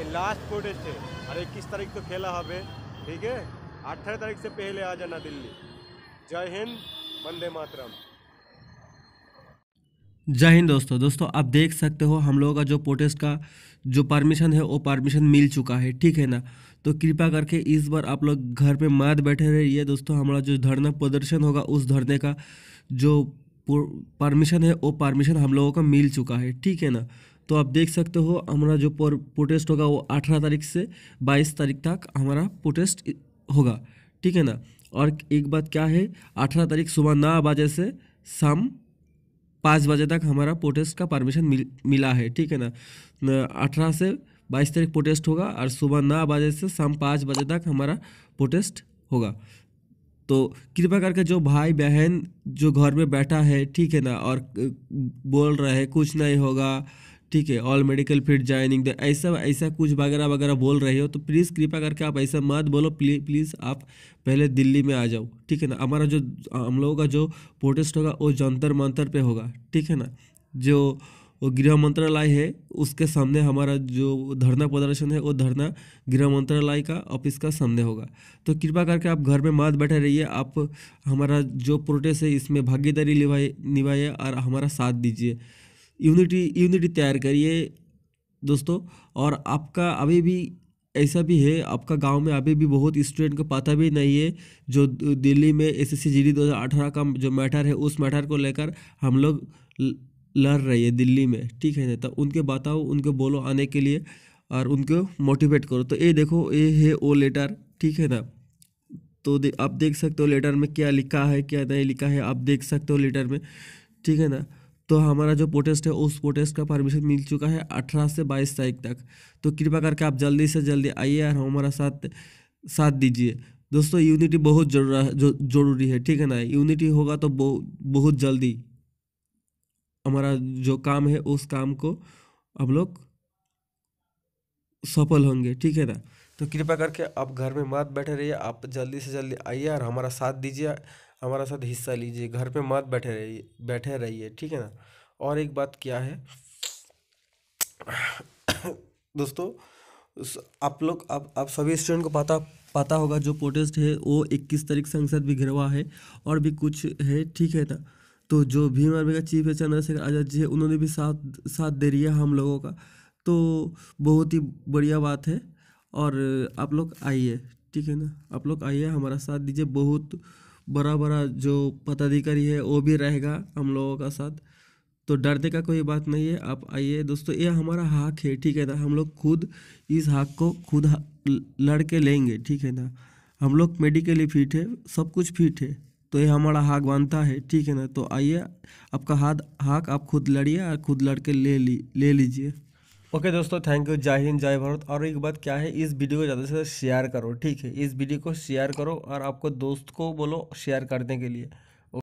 ये last food है और इक्कीस तारीख तो खेला हमें ठीक है अठारह तारीख से पहले आ जाना दिल्ली जय हिंद वंदे मातरम जय हिंद दोस्तों दोस्तों आप देख सकते हो हम लोगों का जो प्रोटेस्ट का जो परमिशन है वो परमिशन मिल चुका है ठीक है ना तो कृपा करके इस बार आप लोग घर पे मात बैठे रहिए दोस्तों हमारा जो धरना प्रदर्शन होगा उस धरने का जो परमिशन है वो परमिशन हम लोगों का मिल चुका है ठीक है ना तो आप देख सकते हो हमारा जो प्रोटेस्ट होगा वो अठारह तारीख से बाईस तारीख तक हमारा प्रोटेस्ट होगा ठीक है ना और एक बात क्या है अठारह तारीख सुबह नौ बजे से शाम पाँच बजे तक हमारा प्रोटेस्ट का परमिशन मिल मिला है ठीक है ना अठारह से बाईस तारीख प्रोटेस्ट होगा और सुबह नौ बजे से शाम पाँच बजे तक हमारा प्रोटेस्ट होगा तो कृपा करके जो भाई बहन जो घर में बैठा है ठीक है ना और बोल रहे हैं कुछ नहीं होगा ठीक है ऑल मेडिकल फिट ज्वाइनिंग द ऐसा ऐसा कुछ वगैरह वगैरह बोल रहे हो तो प्लीज़ कृपा करके आप ऐसा मत बोलो प्लीज़ प्लीज़ आप पहले दिल्ली में आ जाओ ठीक है ना हमारा जो हम लोगों का जो प्रोटेस्ट होगा वो जंतर मंतर पे होगा ठीक है ना जो गृह मंत्रालय है उसके सामने हमारा जो धरना प्रदर्शन है वो धरना गृह मंत्रालय का ऑफिस का सामने होगा तो कृपा करके आप घर में मत बैठे रहिए आप हमारा जो प्रोटेस्ट है इसमें भागीदारी निभाइए और हमारा साथ दीजिए यूनिटी यूनिटी तैयार करिए दोस्तों और आपका अभी भी ऐसा भी है आपका गांव में अभी भी बहुत स्टूडेंट को पता भी नहीं है जो दिल्ली में एस एस सी दो हज़ार अठारह का जो मैटर है उस मैटर को लेकर हम लोग लड़ रहे हैं दिल्ली में ठीक है ना तो उनके बताओ उनके बोलो आने के लिए और उनको मोटिवेट करो तो ये देखो ये है ओ लेटर ठीक है ना तो दे, आप देख सकते हो लेटर में क्या लिखा है क्या नहीं लिखा है आप देख सकते हो लेटर में ठीक है ना तो हमारा जो प्रोटेस्ट है उस प्रोटेस्ट का परमिशन मिल चुका है अठारह से बाईस तारीख तक तो कृपा करके आप जल्दी से जल्दी आइए और हमारा साथ साथ दीजिए दोस्तों यूनिटी बहुत जरूरा जो जरूरी है ठीक है ना यूनिटी होगा तो बहुत जल्दी हमारा जो काम है उस काम को हम लोग सफल होंगे ठीक है ना तो कृपा करके आप घर में मत बैठे रहिए आप जल्दी से जल्दी आइए और हमारा साथ दीजिए हमारा साथ हिस्सा लीजिए घर पे मत बैठे रहिए बैठे रहिए ठीक है ना और एक बात क्या है दोस्तों आप लोग आप आप सभी स्टूडेंट को पता पता होगा जो प्रोटेस्ट है वो इक्कीस तारीख संसद भी घिरवा है और भी कुछ है ठीक है ना तो जो भीम आर्मी का चीफ है चंद्रशेखर आजाद जी है उन्होंने भी साथ साथ दे दिया हम लोगों का तो बहुत ही बढ़िया बात है और आप लोग आइए ठीक है ना आप लोग आइए हमारा साथ दीजिए बहुत बड़ा बड़ा जो पदाधिकारी है वो भी रहेगा हम लोगों का साथ तो डरने का कोई बात नहीं है आप आइए दोस्तों ये हमारा हक है ठीक है ना हम लोग खुद इस हक को खुद लड़ के लेंगे ठीक है ना हम लोग मेडिकली फिट है सब कुछ फिट है तो ये हमारा हक बनता है ठीक है ना तो आइए आपका हाथ हक आप खुद लड़िए और खुद लड़ के ले ली ले लीजिए ओके okay दोस्तों थैंक यू जय हिंद जय भारत और एक बात क्या है इस वीडियो को ज़्यादा से ज़्यादा शेयर करो ठीक है इस वीडियो को शेयर करो और आपको दोस्त को बोलो शेयर करने के लिए